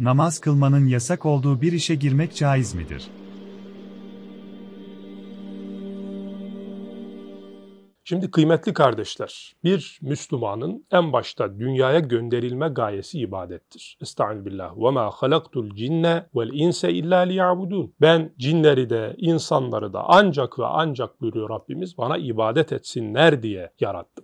namaz kılmanın yasak olduğu bir işe girmek caiz midir? Şimdi kıymetli kardeşler, bir Müslümanın en başta dünyaya gönderilme gayesi ibadettir. Estağfirullah. Ve ma halaktul cinne vel inse illa liyabudun. Ben cinleri de insanları da ancak ve ancak buyuruyor Rabbimiz bana ibadet etsinler diye yarattım.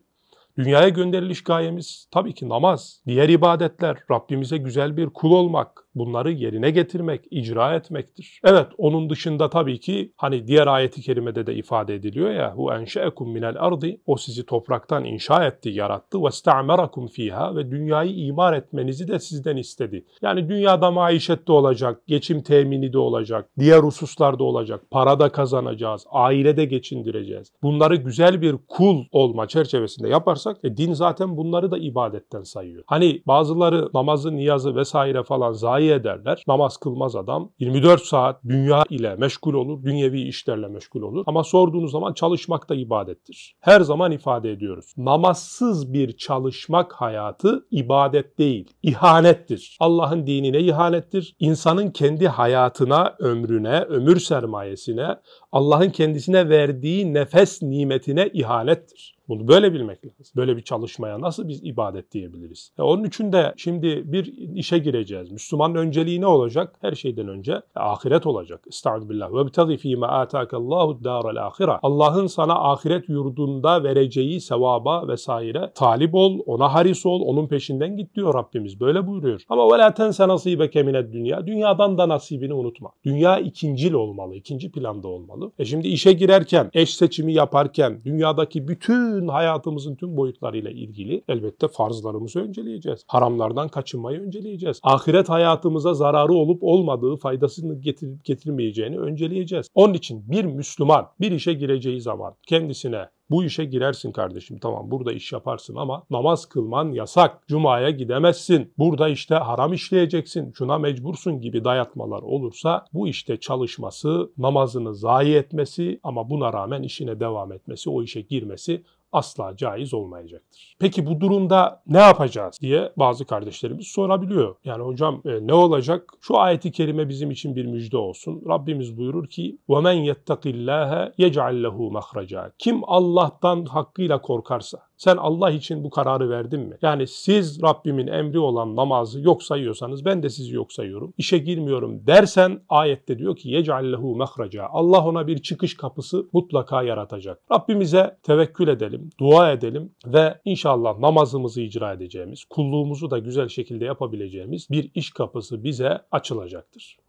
Dünyaya gönderiliş gayemiz tabii ki namaz, diğer ibadetler, Rabbimize güzel bir kul olmak, bunları yerine getirmek, icra etmektir. Evet onun dışında tabii ki hani diğer ayeti kerimede de ifade ediliyor ya hu enşeekum minel ardi o sizi topraktan inşa etti, yarattı ve sta'merakum fiha ve dünyayı imar etmenizi de sizden istedi. Yani dünyada maişet de olacak, geçim temini de olacak, diğer hususlarda olacak, para da kazanacağız, ailede geçindireceğiz. Bunları güzel bir kul olma çerçevesinde yaparsak e, din zaten bunları da ibadetten sayıyor. Hani bazıları namazı, niyazı vesaire falan zayi zayi ederler. Namaz kılmaz adam 24 saat dünya ile meşgul olur, dünyevi işlerle meşgul olur. Ama sorduğunuz zaman çalışmak da ibadettir. Her zaman ifade ediyoruz. Namazsız bir çalışmak hayatı ibadet değil, ihanettir. Allah'ın dinine ihanettir. İnsanın kendi hayatına, ömrüne, ömür sermayesine, Allah'ın kendisine verdiği nefes nimetine ihanettir. Bunu böyle bilmek lazım. Böyle bir çalışmaya nasıl biz ibadet diyebiliriz? E onun için de şimdi bir işe gireceğiz. Müslümanın önceliği ne olacak? Her şeyden önce e, ahiret olacak. Estağfirullah. Ve bitagi fî mâ âtâkallâhu dâral âhira. Allah'ın sana ahiret yurdunda vereceği sevaba vesaire talip ol, ona haris ol, onun peşinden git diyor Rabbimiz. Böyle buyuruyor. Ama ve lâ tense nasîbeke kemine dünya. Dünyadan da nasibini unutma. Dünya ikincil olmalı, ikinci planda olmalı. E şimdi işe girerken, eş seçimi yaparken, dünyadaki bütün bütün hayatımızın tüm boyutlarıyla ilgili elbette farzlarımızı önceleyeceğiz. Haramlardan kaçınmayı önceleyeceğiz. Ahiret hayatımıza zararı olup olmadığı faydasını getirip getirmeyeceğini önceleyeceğiz. Onun için bir Müslüman bir işe gireceği zaman kendisine bu işe girersin kardeşim tamam burada iş yaparsın ama namaz kılman yasak. Cuma'ya gidemezsin. Burada işte haram işleyeceksin. Şuna mecbursun gibi dayatmalar olursa bu işte çalışması, namazını zayi etmesi ama buna rağmen işine devam etmesi, o işe girmesi asla caiz olmayacaktır. Peki bu durumda ne yapacağız diye bazı kardeşlerimiz sorabiliyor. Yani hocam e, ne olacak? Şu ayeti kerime bizim için bir müjde olsun. Rabbimiz buyurur ki وَمَنْ يَتَّقِ اللّٰهَ يَجْعَلْ لَهُ مَخْرَجًا Kim Allah'tan hakkıyla korkarsa, sen Allah için bu kararı verdin mi? Yani siz Rabbimin emri olan namazı yok sayıyorsanız ben de sizi yok sayıyorum. İşe girmiyorum dersen ayette diyor ki yecallehu mehraca. Allah ona bir çıkış kapısı mutlaka yaratacak. Rabbimize tevekkül edelim, dua edelim ve inşallah namazımızı icra edeceğimiz, kulluğumuzu da güzel şekilde yapabileceğimiz bir iş kapısı bize açılacaktır.